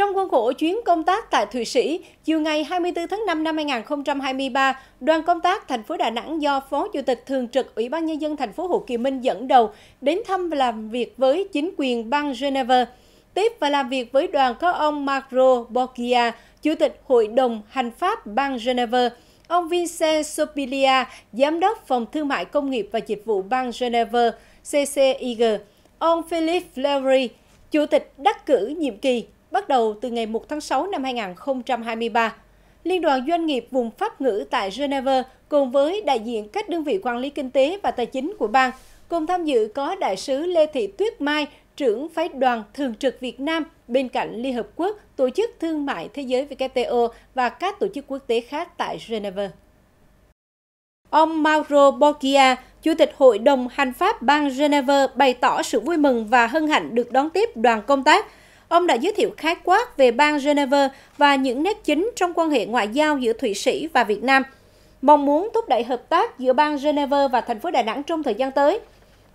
Trong khuôn khổ chuyến công tác tại Thụy Sĩ, chiều ngày 24 tháng 5 năm 2023, đoàn công tác thành phố Đà Nẵng do Phó Chủ tịch Thường trực Ủy ban Nhân dân thành phố Hồ Kỳ Minh dẫn đầu đến thăm và làm việc với chính quyền bang Geneva. Tiếp và làm việc với đoàn có ông Marco Borgia, Chủ tịch Hội đồng Hành pháp bang Geneva, ông Vincent Sopilia, Giám đốc Phòng Thương mại Công nghiệp và Dịch vụ bang Geneva, CCIG, ông Philip Lowry, Chủ tịch đắc cử nhiệm kỳ bắt đầu từ ngày 1 tháng 6 năm 2023. Liên đoàn Doanh nghiệp vùng Pháp ngữ tại Geneva cùng với đại diện các đơn vị quản lý kinh tế và tài chính của bang, cùng tham dự có đại sứ Lê Thị Tuyết Mai, trưởng phái đoàn thường trực Việt Nam bên cạnh Liên Hợp Quốc, Tổ chức Thương mại Thế giới WTO và các tổ chức quốc tế khác tại Geneva. Ông Mauro Borgia, Chủ tịch Hội đồng Hành pháp bang Geneva bày tỏ sự vui mừng và hân hạnh được đón tiếp đoàn công tác – Ông đã giới thiệu khái quát về bang Geneva và những nét chính trong quan hệ ngoại giao giữa Thụy Sĩ và Việt Nam, mong muốn thúc đẩy hợp tác giữa bang Geneva và thành phố Đà Nẵng trong thời gian tới.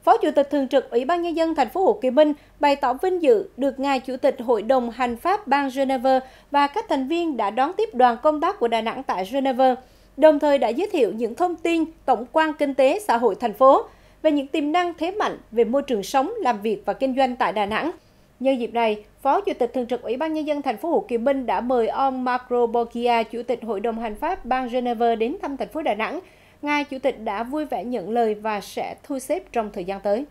Phó Chủ tịch thường trực Ủy ban nhân dân thành phố Hồ Chí Minh bày tỏ vinh dự được ngài Chủ tịch Hội đồng hành pháp bang Geneva và các thành viên đã đón tiếp đoàn công tác của Đà Nẵng tại Geneva, đồng thời đã giới thiệu những thông tin tổng quan kinh tế xã hội thành phố về những tiềm năng thế mạnh về môi trường sống, làm việc và kinh doanh tại Đà Nẵng. Nhân dịp này, Phó Chủ tịch Thường trực Ủy ban Nhân dân thành phố Hồ Chí Minh đã mời ông Macro Borgia, Chủ tịch Hội đồng Hành pháp bang Geneva đến thăm thành phố Đà Nẵng. Ngài Chủ tịch đã vui vẻ nhận lời và sẽ thu xếp trong thời gian tới.